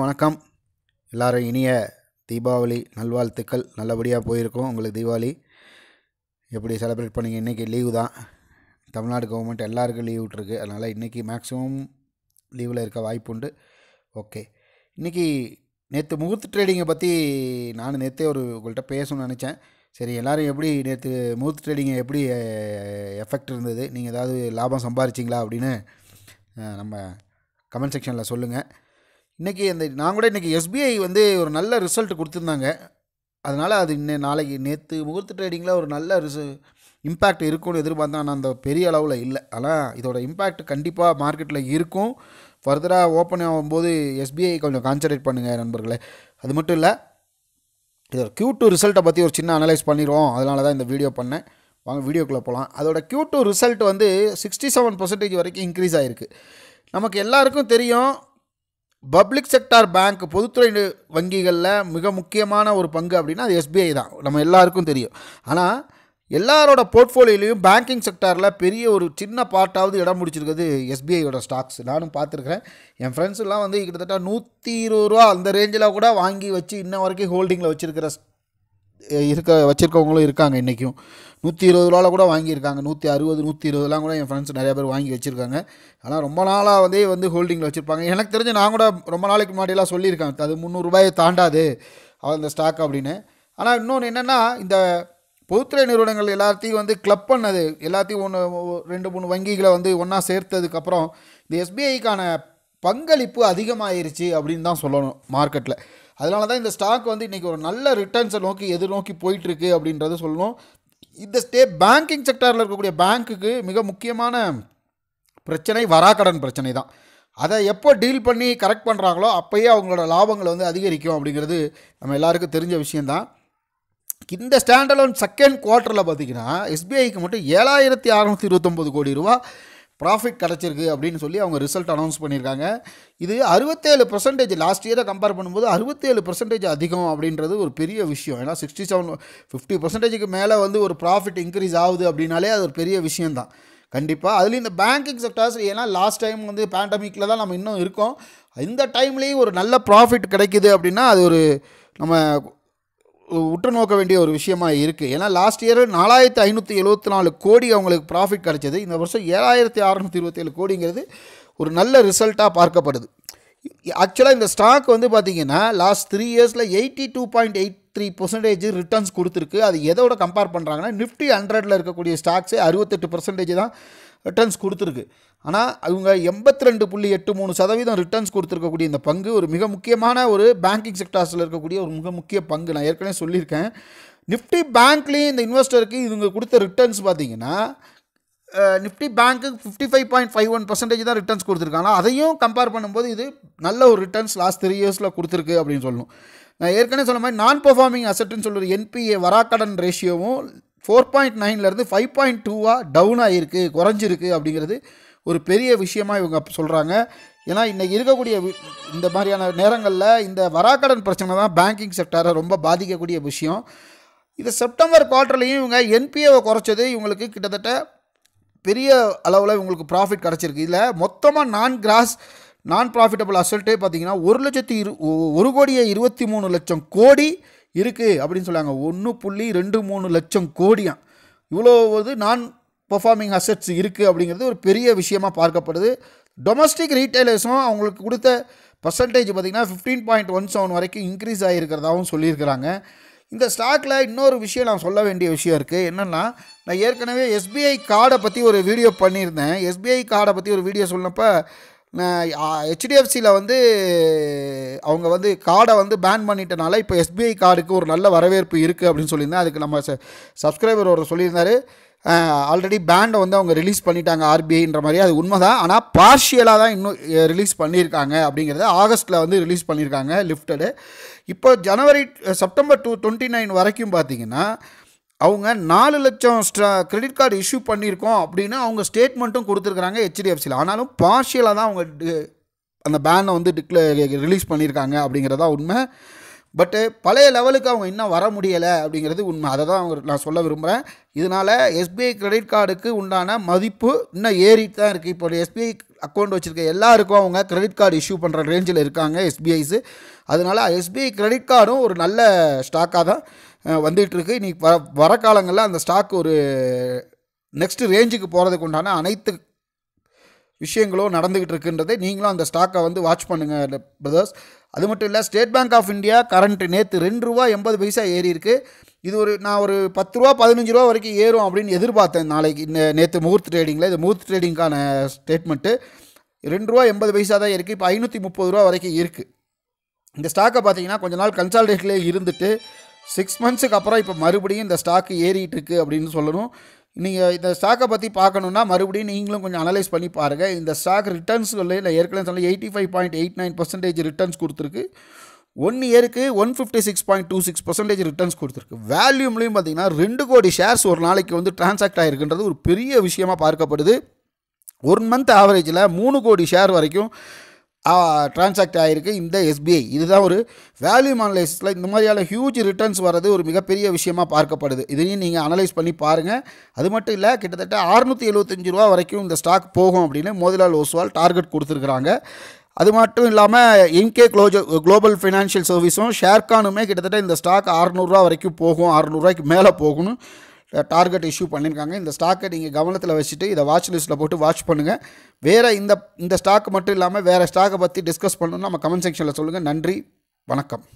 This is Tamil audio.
வணக்கம் எல்லோரும் இனிய தீபாவளி நல்வாழ்த்துக்கள் நல்லபடியாக போயிருக்கோம் உங்களுக்கு தீபாவளி எப்படி செலிப்ரேட் பண்ணிங்க இன்றைக்கி லீவு தான் தமிழ்நாடு கவர்மெண்ட் எல்லாருக்கும் லீவ் விட்ருக்கு அதனால் இன்றைக்கி மேக்ஸிமம் லீவில் இருக்க வாய்ப்பு உண்டு ஓகே இன்றைக்கி நேற்று முகூர்த்த ட்ரேடிங்கை பற்றி நான் நேற்றே ஒரு உங்கள்கிட்ட பேசணும்னு நினச்சேன் சரி எல்லோரும் எப்படி நேற்று முகூர்த்த ட்ரேடிங்கை எப்படி எஃபெக்ட் இருந்தது நீங்கள் ஏதாவது லாபம் சம்பாரிச்சிங்களா அப்படின்னு நம்ம கமெண்ட் செக்ஷனில் சொல்லுங்கள் இன்றைக்கி அந்த நான் கூட இன்றைக்கி எஸ்பிஐ வந்து ஒரு நல்ல ரிசல்ட் கொடுத்துருந்தாங்க அதனால் அது இன்னும் நாளைக்கு நேற்று முகூர்த்த ட்ரேடிங்கில் ஒரு நல்ல ரிச இம்பேக்ட் இருக்கும்னு எதிர்பார்த்தேன் ஆனால் அந்த பெரிய அளவில் இல்லை ஆனால் இதோட இம்பேக்ட் கண்டிப்பாக மார்க்கெட்டில் இருக்கும் ஃபர்தராக ஓப்பன் ஆகும்போது எஸ்பிஐ கொஞ்சம் கான்சன்ட்ரேட் பண்ணுங்கள் நண்பர்களே அது மட்டும் இல்லை இதோட க்யூ டூ ரிசல்ட்டை பற்றி ஒரு சின்ன அனலைஸ் பண்ணிடுவோம் அதனால தான் இந்த வீடியோ பண்ணேன் வாங்க வீடியோக்குள்ளே போகலாம் அதோட க்யூ டூ ரிசல்ட் வந்து சிக்ஸ்டி செவன் பர்சன்டேஜ் வரைக்கும் இன்க்ரீஸ் ஆகிருக்கு நமக்கு எல்லாருக்கும் தெரியும் பப்ளிக் செக்டார் பேங்க் பொதுத்துறை வங்கிகளில் மிக முக்கியமான ஒரு பங்கு அப்படின்னா அது எஸ்பிஐ தான் நம்ம எல்லாருக்கும் தெரியும் ஆனால் எல்லாரோட போர்ட்ஃபோலியோலையும் பேங்கிங் செக்டாரில் பெரிய ஒரு சின்ன பார்ட்டாவது இடம் முடிச்சிருக்குது எஸ்பிஐயோட ஸ்டாக்ஸ் நானும் பார்த்துருக்குறேன் என் ஃப்ரெண்ட்ஸ்லாம் வந்து கிட்டத்தட்ட நூற்றி இருபது ரூபா அந்த ரேஞ்சில் கூட வாங்கி வச்சு இன்ன வரைக்கும் ஹோல்டிங்கில் வச்சுருக்கிற இருக்க வச்சுருக்கவங்களும் இருக்காங்க இன்றைக்கும் நூற்றி இருபது ரூபாவில் கூட வாங்கியிருக்காங்க நூற்றி அறுபது நூற்றி இருபதுலாம் கூட என் ஃப்ரெண்ட்ஸ் நிறையா பேர் வாங்கி வச்சுருக்காங்க ஆனால் ரொம்ப நாளாக வந்து வந்து ஹோல்டிங்கில் வச்சுருப்பாங்க எனக்கு தெரிஞ்சு நான் கூட ரொம்ப நாளைக்கு முன்னாடியெல்லாம் சொல்லியிருக்காங்க அது முந்நூறுரூபாயை தாண்டாது அந்த ஸ்டாக் அப்படின்னு ஆனால் இன்னொன்று என்னென்னா இந்த பொதுத்துறை நிறுவனங்கள் எல்லாத்தையும் வந்து கிளப் பண்ணது எல்லாத்தையும் ஒன்று ரெண்டு மூணு வங்கிகளை வந்து ஒன்றா சேர்த்ததுக்கப்புறம் இந்த எஸ்பிஐக்கான பங்களிப்பு அதிகமாகிருச்சு அப்படின்னு தான் சொல்லணும் மார்க்கெட்டில் அதனால தான் இந்த ஸ்டாக் வந்து இன்றைக்கி ஒரு நல்ல ரிட்டர்ன்ஸை நோக்கி எதிர்நோக்கி போயிட்டுருக்கு அப்படின்றத சொல்லணும் இந்த ஸ்டே பேங்கிங் செக்டாரில் இருக்கக்கூடிய பேங்க்குக்கு மிக முக்கியமான பிரச்சனை வராக்கடன் பிரச்சனை தான் அதை எப்போ டீல் பண்ணி கரெக்ட் பண்ணுறாங்களோ அப்போயே அவங்களோட லாபங்களை வந்து அதிகரிக்கும் அப்படிங்கிறது நம்ம எல்லாருக்கும் தெரிஞ்ச விஷயந்தான் இந்த ஸ்டாண்டலோன் செகண்ட் குவார்ட்டரில் பார்த்தீங்கன்னா எஸ்பிஐக்கு மட்டும் ஏழாயிரத்தி அறநூற்றி இருபத்தொம்போது கோடி ரூபா ப்ராஃபிட் கிடச்சிருக்கு அப்படின்னு சொல்லி அவங்க ரிசல்ட் அனௌன்ஸ் பண்ணியிருக்காங்க இது அறுபத்தேழு பர்சன்டேஜ் லாஸ்ட் இயரை கம்பேர் பண்ணும்போது அறுபத்தேழு பர்சன்டேஜ் அதிகம் அப்படின்றது ஒரு பெரிய விஷயம் ஏன்னா சிக்ஸ்டி செவன் ஃபிஃப்டி பர்சன்டேஜுக்கு மேலே வந்து ஒரு ப்ராஃபிட் இன்க்ரீஸ் ஆகுது அப்படின்னாலே அது ஒரு பெரிய விஷயந்தான் கண்டிப்பாக அதுலேயும் இந்த பேங்கிங் செக்டர்ஸ் ஏன்னா லாஸ்ட் டைம் வந்து பேண்டமிக்கில் தான் நம்ம இன்னும் இருக்கோம் இந்த டைம்லேயும் ஒரு நல்ல ப்ராஃபிட் கிடைக்குது அப்படின்னா அது ஒரு நம்ம உற்று நோக்க வேண்டிய ஒரு விஷயமா இருக்குது ஏன்னா லாஸ்ட் இயர் நாலாயிரத்தி ஐநூற்றி எழுபத்தி நாலு கோடி அவங்களுக்கு ப்ராஃபிட் கிடச்சிது இந்த வருஷம் ஏழாயிரத்தி அறநூற்றி இருபத்தேழு கோடிங்கிறது ஒரு நல்ல ரிசல்ட்டாக பார்க்கப்படுது ஆக்சுவலாக இந்த ஸ்டாக் வந்து பார்த்திங்கன்னா லாஸ்ட் த்ரீ இயர்ஸில் eighty two point eight three percentage returns கொடுத்துருக்கு அது எதோட கம்பேர் பண்ணுறாங்கன்னா நிஃப்டி ஹண்ட்ரடில் இருக்கக்கூடிய ஸ்டாக்ஸே அறுபத்தெட்டு பர்சன்டேஜ் தான் ரிட்டர்ன்ஸ் கொடுத்துருக்கு ஆனால் அவங்க எண்பத்தி ரெண்டு புள்ளி எட்டு மூணு சதவீதம் ரிட்டர்ன்ஸ் கொடுத்துருக்கக்கூடிய இந்த பங்கு ஒரு மிக முக்கியமான ஒரு பேங்கிங் செக்டார்ஸில் இருக்கக்கூடிய ஒரு மிக முக்கிய பங்கு நான் ஏற்கனவே சொல்லியிருக்கேன் நிஃப்டி பேங்க்லேயும் இந்த இன்வெஸ்டருக்கு இவங்க கொடுத்த ரிட்டர்ன்ஸ் பார்த்திங்கன்னா நிஃப்டி பேங்க்கு fifty five point five one percentage தான் ரிட்டர்ன்ஸ் கொடுத்துருக்காங்க அதையும் கம்பேர் பண்ணும்போது இது நல்ல ஒரு ரிட்டர்ன்ஸ் லாஸ்ட் த்ரீ இயர்ஸில் கொடுத்துருக்கு அப்படின்னு சொல்லணும் நான் ஏற்கனவே சொன்ன மாதிரி நான் பர்ஃபார்மிங் அசட்டுன்னு சொல்லுற என்பிஏ வராக்கடன் ரேஷியோவும் ஃபோர் பாயிண்ட் நைன்லேருந்து ஃபைவ் பாயிண்ட் டூவாக டவுன் ஆகிருக்கு குறைஞ்சிருக்கு அப்படிங்கிறது ஒரு பெரிய விஷயமாக இவங்க சொல்கிறாங்க ஏன்னா இன்றைக்கி இருக்கக்கூடிய இந்த மாதிரியான நேரங்களில் இந்த வராக்கடன் பிரச்சனை தான் பேங்கிங் செக்டரை ரொம்ப பாதிக்கக்கூடிய விஷயம் இது செப்டம்பர் குவார்ட்டர்லேயும் இவங்க என்பிஏவை குறைச்சது இவங்களுக்கு கிட்டத்தட்ட பெரிய அளவில் இவங்களுக்கு ப்ராஃபிட் கிடச்சிருக்கு இதில் மொத்தமாக நான் கிராஸ் நான் ப்ராஃபிட்டபிள் அசல்ட்டே பார்த்தீங்கன்னா ஒரு லட்சத்தி இரு ஒரு கோடியே இருபத்தி மூணு லட்சம் கோடி இருக்குது அப்படின்னு சொல்லுவாங்க ஒன்று புள்ளி ரெண்டு மூணு லட்சம் கோடியாக இவ்வளோ வந்து நான் பர்ஃபார்மிங் அசட்ஸ் இருக்குது அப்படிங்கிறது ஒரு பெரிய விஷயமாக பார்க்கப்படுது டொமஸ்டிக் ரீட்டைலர்ஸும் அவங்களுக்கு கொடுத்த பர்சன்டேஜ் பார்த்திங்கன்னா ஃபிஃப்டீன் பாயிண்ட் ஒன் செவன் வரைக்கும் இன்க்ரீஸ் ஆகியிருக்கிறதாகவும் சொல்லியிருக்கிறாங்க இந்த ஸ்டாக்கில் இன்னொரு விஷயம் நான் சொல்ல வேண்டிய விஷயம் இருக்குது என்னென்னா நான் ஏற்கனவே எஸ்பிஐ கார்டை பற்றி ஒரு வீடியோ பண்ணியிருந்தேன் எஸ்பிஐ கார்டை பற்றி ஒரு வீடியோ சொன்னப்போ ஹெச்டிஎஃப்சியில் வந்து அவங்க வந்து கார்டை வந்து பேன் பண்ணிட்டனால இப்போ எஸ்பிஐ கார்டுக்கு ஒரு நல்ல வரவேற்பு இருக்குது அப்படின்னு சொல்லியிருந்தேன் அதுக்கு நம்ம ச சப்ஸ்கிரைபர் ஒரு சொல்லியிருந்தார் ஆல்ரெடி பேண்டை வந்து அவங்க ரிலீஸ் பண்ணிட்டாங்க ஆர்பிஐன்ற மாதிரி அது உண்மை தான் ஆனால் பார்ஷியலாக தான் இன்னும் ரிலீஸ் பண்ணியிருக்காங்க அப்படிங்கிறத ஆகஸ்ட்டில் வந்து ரிலீஸ் பண்ணியிருக்காங்க லிஃப்டடு இப்போ ஜனவரி செப்டம்பர் டூ டுவெண்ட்டி நைன் வரைக்கும் பார்த்தீங்கன்னா அவங்க நாலு லட்சம் ஸ்ட்ரா கிரெடிட் கார்டு இஷ்யூ பண்ணியிருக்கோம் அப்படின்னு அவங்க ஸ்டேட்மெண்ட்டும் கொடுத்துருக்குறாங்க ஹெச்டிஎஃப்சியில் ஆனாலும் பார்ஷியலாக தான் அவங்க அந்த பேனை வந்து டிக்ளே ரிலீஸ் பண்ணியிருக்காங்க அப்படிங்கிறதான் உண்மை பட்டு பழைய லெவலுக்கு அவங்க இன்னும் வர முடியலை அப்படிங்கிறது உண்மை அதை தான் அவங்க நான் சொல்ல விரும்புகிறேன் இதனால் எஸ்பிஐ கிரெடிட் கார்டுக்கு உண்டான மதிப்பு இன்னும் ஏறிட்டு தான் இருக்குது இப்போ எஸ்பிஐ அக்கௌண்ட் வச்சுருக்க எல்லாருக்கும் அவங்க கிரெடிட் கார்டு இஷ்யூ பண்ணுற ரேஞ்சில் இருக்காங்க எஸ்பிஐஸு அதனால் எஸ்பிஐ கிரெடிட் கார்டும் ஒரு நல்ல ஸ்டாக்காக தான் வந்துகிட்ருக்கு இன்றைக்கி வர வர காலங்களில் அந்த ஸ்டாக் ஒரு நெக்ஸ்ட்டு ரேஞ்சுக்கு போகிறதுக்கு உண்டான அனைத்து விஷயங்களோ நடந்துக்கிட்டு இருக்குன்றதை நீங்களும் அந்த ஸ்டாக்கை வந்து வாட்ச் பண்ணுங்கள் பிரதர்ஸ் அது மட்டும் இல்லை State Bank of India current நேற்று ரெண்டு ரூபா எண்பது பைசா ஏறி இருக்குது இது ஒரு நான் ஒரு பத்து ரூபா பதினஞ்சு ரூபா வரைக்கும் ஏறும் அப்படின்னு எதிர்பார்த்தேன் நாளைக்கு நேற்று முகூர்த்த ட்ரேடிங்கில் இது முகூர்த்த ட்ரேடிங்கான ஸ்டேட்மெண்ட்டு ரெண்டு ரூபா எண்பது பைசா தான் இருக்குது இப்போ ஐநூற்றி முப்பது ரூபா வரைக்கும் இருக்குது இந்த ஸ்டாக்கை பார்த்தீங்கன்னா கொஞ்ச நாள் கன்சால்டேஷன்லேயே இருந்துட்டு சிக்ஸ் மந்த்ஸுக்கு அப்புறம் இப்போ மறுபடியும் இந்த ஸ்டாக்கு ஏறிட்டு இருக்குது அப்படின்னு சொல்லணும் நீங்கள் இந்த ஸ்டாக்கை பற்றி பார்க்கணுன்னா மறுபடியும் நீங்களும் கொஞ்சம் அனலைஸ் பண்ணி பாருங்கள் இந்த ஸ்டாக் ரிட்டர்ன்ஸ் இல்லை ஏற்கனவே சொன்னால் eighty five point eight nine percentage returns கொடுத்துருக்கு ஒன் இயருக்கு one fifty six point two six percentage returns கொடுத்துருக்கு வேல்யூம்லேயும் பார்த்திங்கன்னா ரெண்டு கோடி ஷேர்ஸ் ஒரு நாளைக்கு வந்து டிரான்சாக்ட் ஆகிருக்குன்றது ஒரு பெரிய விஷயமாக பார்க்கப்படுது ஒன் மந்த் ஆவரேஜில் மூணு கோடி ஷேர் வரைக்கும் ட்ரான்சாக்ட் ஆகியிருக்கு இந்த எஸ்பிஐ இதுதான் ஒரு வேல்யூ அனலைசிஸில் இந்த மாதிரியான ஹியூஜ் ரிட்டர்ன்ஸ் வர்றது ஒரு மிகப்பெரிய விஷயமாக பார்க்கப்படுது இதையும் நீங்கள் அனலைஸ் பண்ணி பாருங்கள் அது மட்டும் இல்லை கிட்டத்தட்ட அறுநூற்றி எழுபத்தஞ்சு ரூபா வரைக்கும் இந்த ஸ்டாக் போகும் அப்படின்னு மோதிலால் ஓஸ்வால் டார்கெட் கொடுத்துருக்குறாங்க அது மட்டும் இல்லாமல் எம்கே க்ளோஜோ குளோபல் ஃபினான்ஷியல் சர்வீஸும் ஷேர்கானுமே கிட்டத்தட்ட இந்த ஸ்டாக் அறுநூறுவா வரைக்கும் போகும் அறுநூறுவாய்க்கு மேலே போகணும் டார்கெட் இஷ்யூ பண்ணியிருக்காங்க இந்த ஸ்டாக்கை நீங்கள் கவனத்தில் வச்சுட்டு இதை வாட்ச் லிஸ்ட்டில் போட்டு வாட்ச் பண்ணுங்கள் வேறு இந்த இந்த ஸ்டாக் மட்டும் இல்லாமல் வேறு ஸ்டாக்கை பற்றி டிஸ்கஸ் பண்ணணும்னு நம்ம கமெண்ட் செக்ஷனில் சொல்லுங்கள் நன்றி வணக்கம்